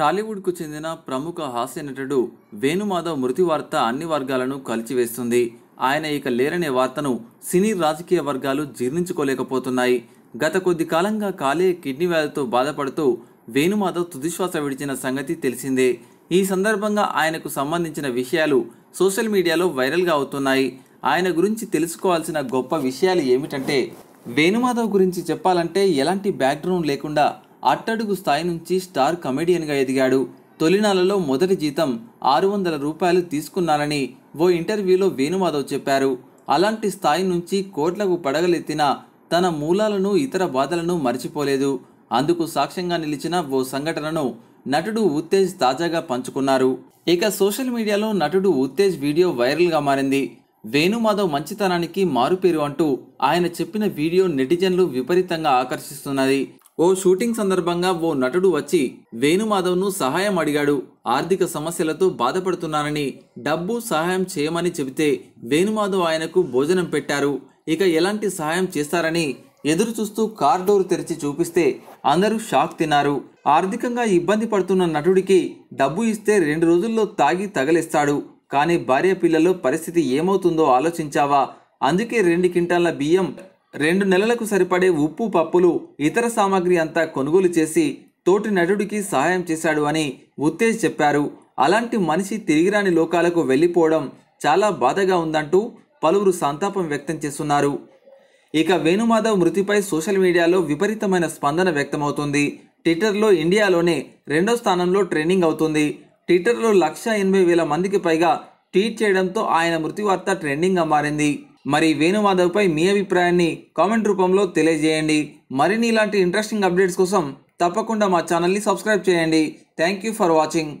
టాలీవుడ్కు చెందిన ప్రముఖ హాస్య నటుడు వేణుమాధవ్ మృతి వార్త అన్ని వర్గాలను కలిచివేస్తుంది ఆయన ఇక లేరనే వార్తను సినీ రాజకీయ వర్గాలు జీర్ణించుకోలేకపోతున్నాయి గత కొద్ది కాలంగా కాలే కిడ్నీ వ్యాధితో బాధపడుతూ వేణుమాధవ్ తుదిశ్వాస విడిచిన సంగతి తెలిసిందే ఈ సందర్భంగా ఆయనకు సంబంధించిన విషయాలు సోషల్ మీడియాలో వైరల్గా అవుతున్నాయి ఆయన గురించి తెలుసుకోవాల్సిన గొప్ప విషయాలు ఏమిటంటే వేణుమాధవ్ గురించి చెప్పాలంటే ఎలాంటి బ్యాక్గ్రౌండ్ లేకుండా అట్టడుగు స్థాయి నుంచి స్టార్ కమెడియన్గా ఎదిగాడు తొలినాలలో మొదటి జీతం ఆరు వందల రూపాయలు తీసుకున్నానని ఓ ఇంటర్వ్యూలో వేణుమాధవ్ చెప్పారు అలాంటి స్థాయి నుంచి కోట్లకు పడగలెత్తిన తన మూలాలను ఇతర బాధలను మర్చిపోలేదు అందుకు సాక్ష్యంగా నిలిచిన ఓ సంఘటనను నటుడు ఉత్తేజ్ తాజాగా పంచుకున్నారు ఇక సోషల్ మీడియాలో నటుడు ఉత్తేజ్ వీడియో వైరల్గా మారింది వేణుమాధవ్ మంచితనానికి మారుపేరు అంటూ ఆయన చెప్పిన వీడియో నెటిజన్లు విపరీతంగా ఆకర్షిస్తున్నది ఓ షూటింగ్ సందర్భంగా ఓ నటుడు వచ్చి వేణుమాధవ్ను సహాయం అడిగాడు ఆర్థిక సమస్యలతో బాధపడుతున్నానని డబ్బు సహాయం చేయమని చెబితే వేణుమాధవ్ ఆయనకు భోజనం పెట్టారు ఇక ఎలాంటి సహాయం చేస్తారని ఎదురు చూస్తూ కార్ డోర్ తెరిచి చూపిస్తే అందరూ షాక్ తిన్నారు ఆర్థికంగా ఇబ్బంది పడుతున్న నటుడికి డబ్బు ఇస్తే రెండు రోజుల్లో తాగి తగలిస్తాడు కానీ భార్య పిల్లల్లో పరిస్థితి ఏమవుతుందో ఆలోచించావా అందుకే రెండు కింటాల బియ్యం రెండు నెలలకు సరిపడే ఉప్పు పప్పులు ఇతర సామాగ్రి అంతా కొనుగోలు చేసి తోటి నటుడికి సహాయం చేశాడు అని ఉత్తేజ్ చెప్పారు అలాంటి మనిషి తిరిగిరాని లోకాలకు వెళ్ళిపోవడం చాలా బాధగా ఉందంటూ పలువురు సంతాపం వ్యక్తం చేస్తున్నారు ఇక వేణుమాధవ్ మృతిపై సోషల్ మీడియాలో విపరీతమైన స్పందన వ్యక్తమవుతుంది ట్విట్టర్లో ఇండియాలోనే రెండో స్థానంలో ట్రెండింగ్ అవుతుంది ట్విట్టర్లో లక్ష ఎనభై వేల మందికి పైగా ట్వీట్ చేయడంతో ఆయన మృతి వార్త ట్రెండింగ్గా మారింది మరి వేణుమాధవ్పై మీ అభిప్రాయాన్ని కామెంట్ రూపంలో తెలియజేయండి మరిన్ని ఇలాంటి ఇంట్రెస్టింగ్ అప్డేట్స్ కోసం తప్పకుండా మా ఛానల్ని సబ్స్క్రైబ్ చేయండి థ్యాంక్ యూ ఫర్ వాచింగ్